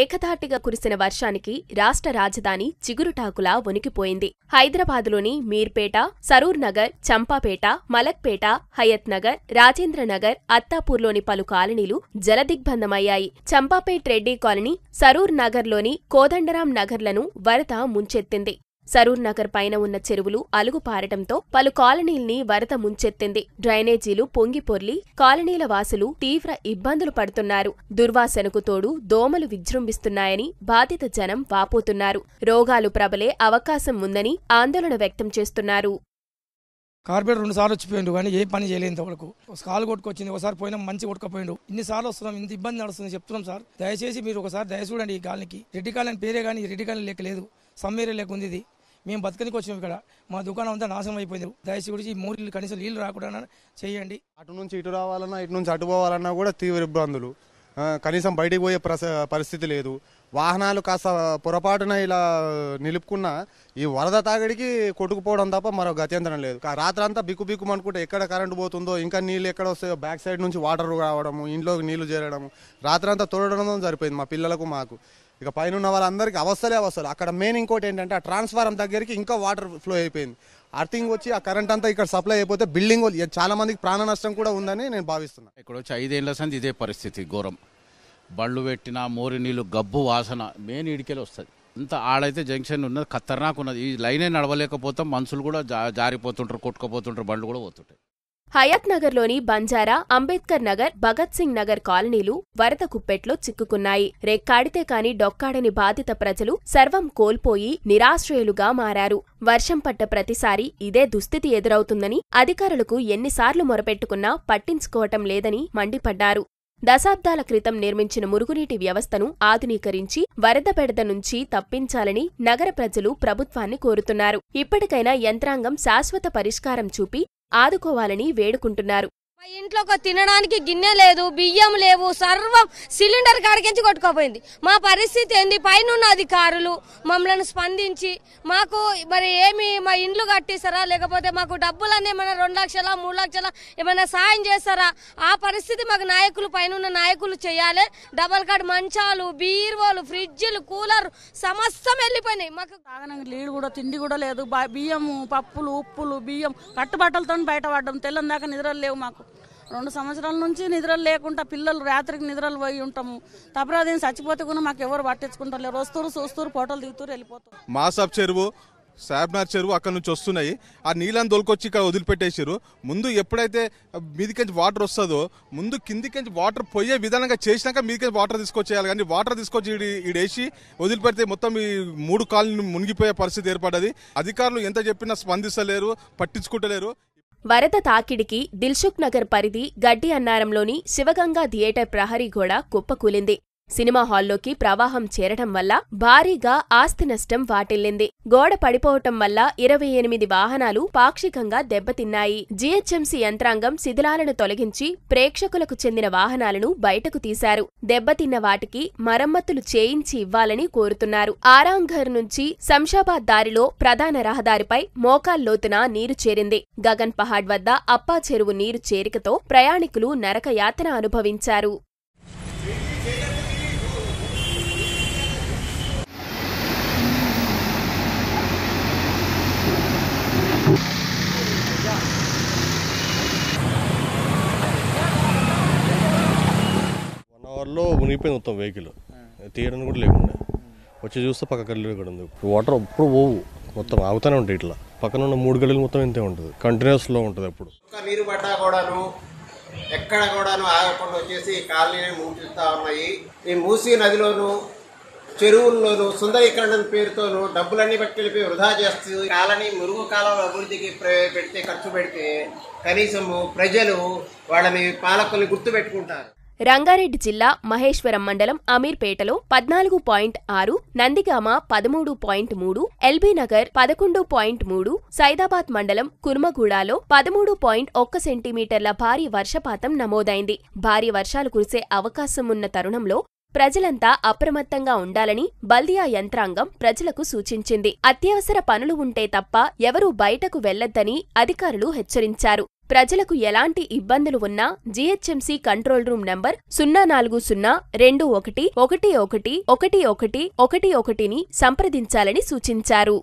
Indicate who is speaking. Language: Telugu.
Speaker 1: ఏకధాటిగా కురిసిన వర్షానికి రాష్ట్ర రాజధాని చిగురుటాకులా వణికిపోయింది హైదరాబాద్లోని మీర్పేట సరూర్ నగర్ చంపాపేట మలక్పేట హయత్ నగర్ రాజేంద్రనగర్ అత్తాపూర్లోని పలు కాలనీలు జలదిగ్బంధమయ్యాయి చంపాపేట్ రెడ్డి కాలనీ సరూర్ నగర్లోని కోదండరాం నగర్లను వరద ముంచెత్తింది సరూర్ నగర్ పైన ఉన్న చెరువులు అలుగు పారటంతో పలు కాలనీల్ని వరద ముంచెత్తింది డ్రైనేజీలు పొంగిపొర్లి కాలనీల వాసులు తీవ్ర ఇబ్బందులు పడుతున్నారు దుర్వాసనకు తోడు దోమలు విజృంభిస్తున్నాయని బాధిత జనం వాపోతున్నారు రోగాలు ప్రబలే అవకాశం ఉందని ఆందోళన వ్యక్తం చేస్తున్నారు కార్పొరేటర్ రెండు సార్లు వచ్చిపోయిండు కానీ ఏ పని చేయలేదు వరకు కాలు కొట్టుకొచ్చింది ఒకసారి పోయినా మంచి కొట్టుకపోయిండు ఇన్ని సార్లు వస్తున్నాం ఇంత ఇబ్బంది నడుస్తుంది చెప్తున్నాం సార్ దయచేసి మీరు ఒకసారి దయచూడండి ఈ గాలికి రెడ్డి కాలని పేరే కానీ రెడ్డి కాలని లేక లేదు సమ్మేరే లేకుంది ఇది మేము బతకనికి వచ్చినాం ఇక్కడ మా దుకాణం అంతా నాశనం అయిపోయింది దయచేసి గురించి మూడు కనీసం నీళ్ళు రాకుండా చేయండి అటు నుంచి ఇటు రావాలన్నా ఇటు నుంచి అటు పోవాలన్నా కూడా తీవ్ర ఇబ్బందులు కనీసం బయటికి పోయే పరిస్థితి లేదు వాహనాలు కాస్త పొరపాటున ఇలా నిలుపుకున్న ఈ వరద తాగడికి కొట్టుకుపోవడం తప్ప మరో గత్యంతరం లేదు రాత్రంతా బిక్కు బిక్కు అనుకుంటే ఎక్కడ కరెంటు పోతుందో ఇంకా నీళ్ళు ఎక్కడ వస్తాయో బ్యాక్ సైడ్ నుంచి వాటర్ రావడము ఇంట్లోకి నీళ్లు చేరడము రాత్రంతా తోడడం సరిపోయింది మా పిల్లలకు మాకు ఇక పైన ఉన్న వాళ్ళందరికీ అవస్థలే అవస్థలు అక్కడ మెయిన్ ఇంకోటి ఏంటంటే ఆ ట్రాన్స్ఫారం దగ్గరికి ఇంకా వాటర్ ఫ్లో అయిపోయింది అర్థింగ్ వచ్చి ఆ కరెంట్ అంతా ఇక్కడ సప్లై అయిపోతే బిల్డింగ్ చాలా మందికి ప్రాణ నష్టం కూడా ఉందని నేను భావిస్తున్నాను ఇక్కడ వచ్చి ఐదేళ్ల సంది ఇదే పరిస్థితి ఘోరం బళ్ళు పెట్టిన మోరి నీళ్ళు గబ్బు వాసన మెయిన్ ఇడికెళ్ళి వస్తుంది ఇంత ఆడైతే జంక్షన్ ఉన్నది ఖతర్నాక్ ఉన్నది ఈ లైనే నడవలేకపోతాం మనుషులు కూడా జారిపోతుంటారు కొట్టుకుపోతుంటారు బండ్లు కూడా పోతుంటాయి హయాత్ నగర్లోని బంజారా అంబేద్కర్ నగర్ భగత్ సింగ్ నగర్ కాలనీలు వరద కుప్పెట్లో చిక్కుకున్నాయి రెక్కాడితే కాని డొక్కాడని బాధిత ప్రజలు సర్వం కోల్పోయి నిరాశ్రయులుగా మారారు వర్షం పట్ట ప్రతిసారి ఇదే దుస్థితి ఎదురవుతుందని అధికారులకు ఎన్నిసార్లు మొరపెట్టుకున్నా పట్టించుకోవటం లేదని మండిపడ్డారు దశాబ్దాల క్రితం నిర్మించిన మురుగునీటి వ్యవస్థను ఆధునీకరించి వరద బెడద నుంచి తప్పించాలని నగర ప్రజలు ప్రభుత్వాన్ని కోరుతున్నారు ఇప్పటికైనా యంత్రాంగం శాశ్వత పరిష్కారం చూపి ఆదుకోవాలని వేడుకుంటున్నారు మా ఇంట్లో ఒక తినడానికి గిన్నె లేదు బియ్యం లేవు సర్వం సిలిండర్ కాడికించి కొట్టుకోపోయింది మా పరిస్థితి ఏంది పైన అధికారులు మమ్మల్ని స్పందించి మాకు మరి ఏమి మా ఇండ్లు కట్టిస్తారా లేకపోతే మాకు డబ్బులన్నీ ఏమైనా రెండు లక్షల మూడు లక్షల ఏమైనా సాయం చేస్తారా ఆ పరిస్థితి మాకు నాయకులు పైన నాయకులు చేయాలి డబల్ కార్డ్ మంచాలు బీర్వోలు ఫ్రిడ్జ్లు కూలర్ సమస్తం వెళ్ళిపోయినాయి మాకు నీళ్ళు కూడా తిండి కూడా లేదు బియ్యం పప్పులు ఉప్పులు బియ్యం కట్టుబట్టలతో బయట పడ్డం దాకా నిద్రలు లేవు మాకు రెండు సంవత్సరాల నుంచి నిద్రలు లేకుండా పిల్లలు రాత్రికి నిద్రలు పోయి ఉంటాము తపరాదేం చచ్చిపోతే కూడా మాకు ఎవరు పట్టించుకుంటారు వస్తూరు చూస్తూరు ఫోటోలు దిగుతూరు వెళ్ళిపోతారు మాసాబ్ చెరువు సాబ్నార్ చెరువు అక్కడ నుంచి వస్తున్నాయి ఆ నీళ్ళని దొలకొచ్చి ఇక్కడ వదిలిపెట్టేసారు ముందు ఎప్పుడైతే మీదికెంచి వాటర్ వస్తుందో ముందు కిందికెంచి వాటర్ పోయే విధానంగా చేసినాక మీదికెంచి వాటర్ తీసుకొచ్చేయాలి కానీ వాటర్ తీసుకొచ్చి ఈడేసి వదిలిపెడితే మొత్తం ఈ మూడు కాలనీ మునిగిపోయే పరిస్థితి ఏర్పడ్డది అధికారులు ఎంత చెప్పినా స్పందిస్తలేరు పట్టించుకుంటలేరు వరద తాకిడికి దిల్సుఖ్ నగర్ పరిధి గడ్డి అన్నారంలోని శివగంగా థియేటర్ ప్రహరీ గోడ కుప్పకూలింది సినిమా హాల్లోకి ప్రవాహం చేరడం వల్ల భారీగా ఆస్తి నష్టం వాటిల్లింది గోడ పడిపోవటం వల్ల ఇరవై ఎనిమిది వాహనాలు పాక్షికంగా దెబ్బతిన్నాయి జీహెచ్ఎంసీ యంత్రాంగం శిథిలాలను తొలగించి ప్రేక్షకులకు చెందిన వాహనాలను బయటకు తీశారు దెబ్బతిన్న వాటికి మరమ్మతులు చేయించి ఇవ్వాలని కోరుతున్నారు ఆరాంఘర్ నుంచి శంషాబాద్ దారిలో ప్రధాన రహదారిపై మోకాల్లోతున నీరు చేరింది గగన్ పహాడ్ వద్ద అప్పా చెరువు నీరు చేరికతో ప్రయాణికులు నరకయాతన అనుభవించారు వాటర్లో మునిగిపోయింది మొత్తం వెహికల్ తీయడం కూడా లేకుండా వచ్చి చూస్తే పక్క గల్లీలో కూడా ఉంది వాటర్ అప్పుడు పోవు మొత్తం ఆగుతూనే ఉంటాయి ఇట్లా పక్కన ఉన్న మూడు గల్లీలు మొత్తం ఇంతే ఉంటుంది కంటిన్యూస్లో ఉంటుంది అప్పుడు నీరు పడ్డా కూడాను ఎక్కడ కూడాను ఆగకుండా వచ్చేసి కాలనీ మూసిస్తూ ఉన్నాయి ఈ మూసి నదిలోను చెరువుల్లోనూ సుందరీకరణ పేరుతోనూ డబ్బులన్నీ పట్టుకెళ్ళిపోయి వృధా చేస్తూ కాలనీ మురుగు కాలం అభివృద్ధికి పెడితే ఖర్చు పెడితే కనీసము ప్రజలు వాళ్ళని పాలకుల్ని గుర్తుపెట్టుకుంటారు రంగారెడ్డి జిల్లా మహేశ్వరం మండలం అమీర్పేటలో పద్నాలుగు పాయింట్ ఆరు నందిగామ పదమూడు పాయింట్ మూడు ఎల్బీ నగర్ పదకొండు పాయింట్ మూడు సైదాబాద్ మండలం కుర్మగూడలో పదమూడు పాయింట్ ఒక్క సెంటీమీటర్ల భారీ వర్షపాతం నమోదైంది భారీ వర్షాలు కురిసే అవకాశం ఉన్న తరుణంలో ప్రజలంతా అప్రమత్తంగా ఉండాలని బల్దియా యంత్రాంగం ప్రజలకు సూచించింది అత్యవసర పనులు ఉంటే తప్ప ఎవరూ బయటకు వెళ్లొద్దని అధికారులు హెచ్చరించారు ప్రజలకు ఎలాంటి ఇబ్బందులు ఉన్నా జీహెచ్ఎంసీ కంట్రోల్ రూమ్ నంబర్ సున్నా నాలుగు సున్నా రెండు ఒకటి ఒకటి ఒకటి ఒకటి ఒకటి ఒకటి ఒకటిని సంప్రదించాలని సూచించారు